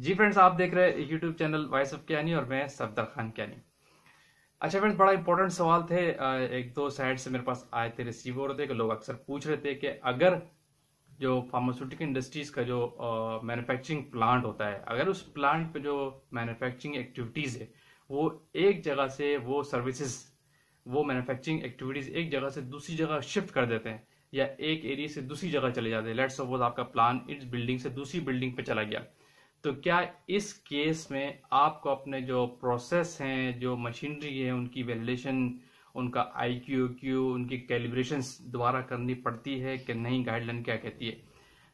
जी friends आप देख रहे हैं YouTube channel voice of Kenny और मैं सफदर खान कैनी अच्छा फ्रेंड्स बड़ा इंपॉर्टेंट सवाल थे एक दो साइड से मेरे पास आए थे रिसीव हो रहे थे कि लोग अक्सर पूछ रहे थे कि अगर जो फार्मास्यूटिकल इंडस्ट्रीज का जो मैन्युफैक्चरिंग प्लांट होता है अगर उस प्लांट पे जो मैन्युफैक्चरिंग एक्टिविटीज़ है वो एक जगह से वो सर्विसेज वो मैन्युफैक्चरिंग एक्टिविटीज़ एक जगह से दूसरी जगह शिफ्ट कर देते हैं या एक एरिया से दूसरी जगह चले जाते हैं लेट्स सपोज आपका प्लान इस बिल्डिंग से दूसरी बिल्डिंग पे चला गया तो क्या इस केस में आपको अपने जो प्रोसेस हैं जो मशीनरी है उनकी वैलिडेशन उनका आई क्यू क्यू उनकी कैलिब्रेशन द्वारा करनी पड़ती है कि नहीं गाइडलाइन क्या कहती है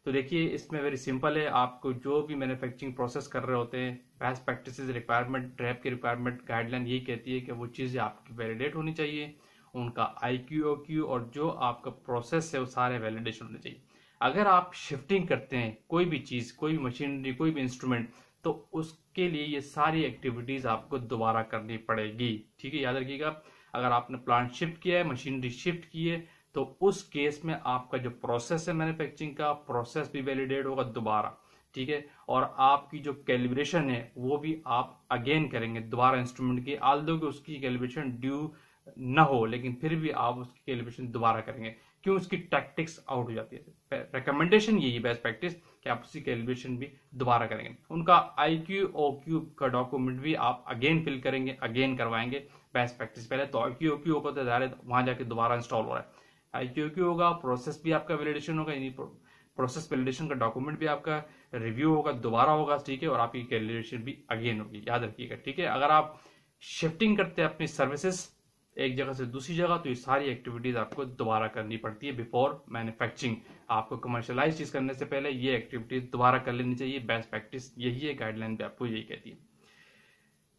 तो देखिए इसमें वेरी सिंपल है आपको जो भी मैन्युफैक्चरिंग प्रोसेस कर रहे होते हैं बेस्ट प्रैक्टिस रिक्वायरमेंट रैप की रिक्वायरमेंट गाइडलाइन यही कहती है कि वो चीज़ें आपकी वैलिडेट होनी चाहिए उनका आई क्यू और जो आपका प्रोसेस है वो सारे वैलिडेशन होने चाहिए अगर आप शिफ्टिंग करते हैं कोई भी चीज़ कोई भी मशीनरी कोई भी इंस्ट्रूमेंट तो उसके लिए ये सारी एक्टिविटीज़ आपको दोबारा करनी पड़ेगी ठीक है याद रखिएगा अगर आपने प्लांट शिफ्ट किया है मशीनरी शिफ्ट की है तो उस केस में आपका जो प्रोसेस है मैन्युफैक्चरिंग का प्रोसेस भी वैलिडेट होगा दोबारा ठीक है और आपकी जो कैलिब्रेशन है वो भी आप अगेन करेंगे दोबारा इंस्ट्रूमेंट की आल दो उसकी कैलिब्रेशन ड्यू ना हो लेकिन फिर भी आप उसकी कैलिब्रेशन दोबारा करेंगे क्यों उसकी टैक्टिक्स आउट हो जाती है रिकमेंडेशन यही बेस्ट प्रैक्टिस कि आप उसकी कैलिब्रेशन भी दोबारा करेंगे उनका आई क्यू ओ क्यू का डॉक्यूमेंट भी आप अगेन फिल करेंगे अगेन करवाएंगे बेस्ट प्रैक्टिस पहले तो आई क्यू ओ क्यू होकर जा रहे वहां जाके दोबारा इंस्टॉल हो रहा है आई क्यू क्यू होगा प्रोसेस भी आपका वैलिडेशन होगा यानी प्रोसेस वैलिडेशन का डॉक्यूमेंट भी आपका रिव्यू होगा दोबारा होगा ठीक है और आपकी कैलिब्रेशन भी अगेन होगी याद रखिएगा ठीक है अगर आप शिफ्टिंग करते हैं अपनी सर्विसेज एक जगह से दूसरी जगह तो ये सारी एक्टिविटीज आपको दोबारा करनी पड़ती है बिफोर मैन्युफैक्चरिंग आपको कमर्शलाइज चीज करने से पहले ये एक्टिविटीज दोबारा कर लेनी चाहिए बेस्ट प्रैक्टिस यही है गाइडलाइन भी आपको यही कहती है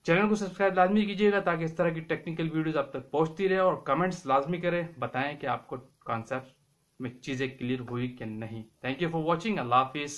चैनल को सब्सक्राइब लाजमी कीजिएगा ताकि इस तरह की टेक्निकल वीडियोज आप तक पहुंचती रहे और कमेंट्स लाजमी करें बताएं कि आपको कॉन्सेप्ट में चीजें क्लियर हुई कि नहीं थैंक यू फॉर वॉचिंग अल्लाह हाफिज